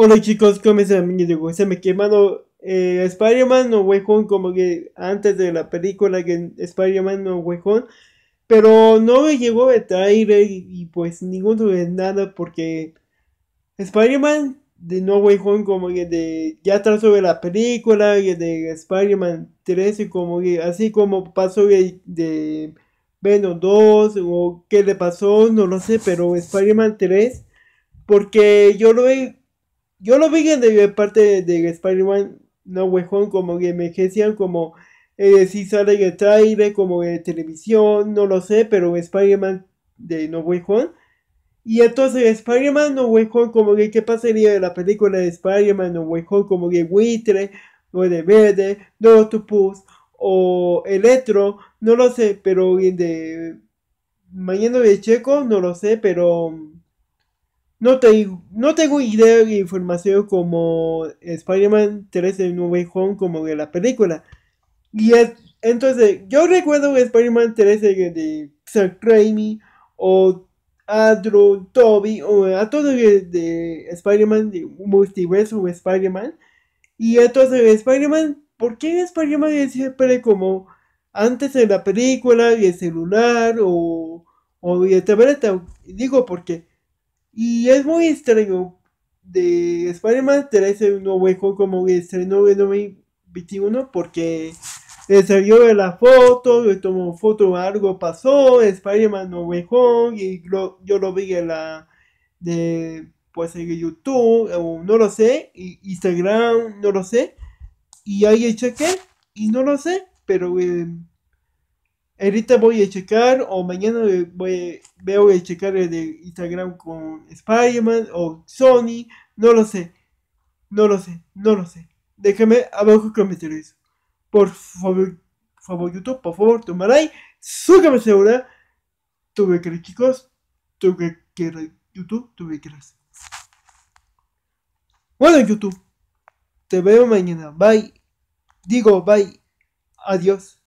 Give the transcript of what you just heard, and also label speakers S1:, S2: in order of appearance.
S1: Hola chicos, ¿cómo están? Se me quemaron eh, Spider-Man No Way como que antes de la película que Spider-Man No Way Pero no me llegó de trailer y, pues ninguno de nada porque Spider-Man de No Way como que de, ya atrás de la película que de Spider-Man 3 y como que así como pasó de, de Venom 2 o qué le pasó, no lo sé, pero Spider-Man 3 porque yo lo he yo lo vi de parte de, Spider-Man No Way Home, como que me decían como eh, si sale el trailer, como de televisión, no lo sé, pero Spider-Man de No Way Home. Y entonces Spider-Man No Way Home, como que qué pasaría de la película de Spider-Man No Way Home, como que Buitre, o de Verde, No Octopus, o Electro, no lo sé, pero de Mañana de Checo, no lo sé, pero no, no tengo idea de información como Spider-Man 3 de nuevo como de la película. Y es, entonces, yo recuerdo Spider-Man 3 de, Raimi o Andrew, Toby o a todo de, Spider-Man, de Multiverso o Spider-Man. Y entonces Spider-Man, ¿por qué Spider-Man es siempre como antes en la película y el celular o, o y tableta? Digo, porque y es muy extraño. De Spider-Man 3 un nuevo como que estrenó en 2021 porque salió de la foto, tomó foto, algo pasó, Spider-Man no Home, y yo lo vi en la de pues en YouTube, o no lo sé, Instagram, no lo sé, y ahí cheque, y no lo sé, pero em, ahorita voy a checar o mañana voy, veo a checar el de Instagram con Spider-Man o Sony, no lo sé, no lo sé, no lo sé. Déjame abajo comentarios. Por favor, por favor YouTube, por favor, like, súgame segura. Tuve que chicos, tuve que YouTube, tuve que Bueno, YouTube, te veo mañana. Bye. Digo, bye. Adiós.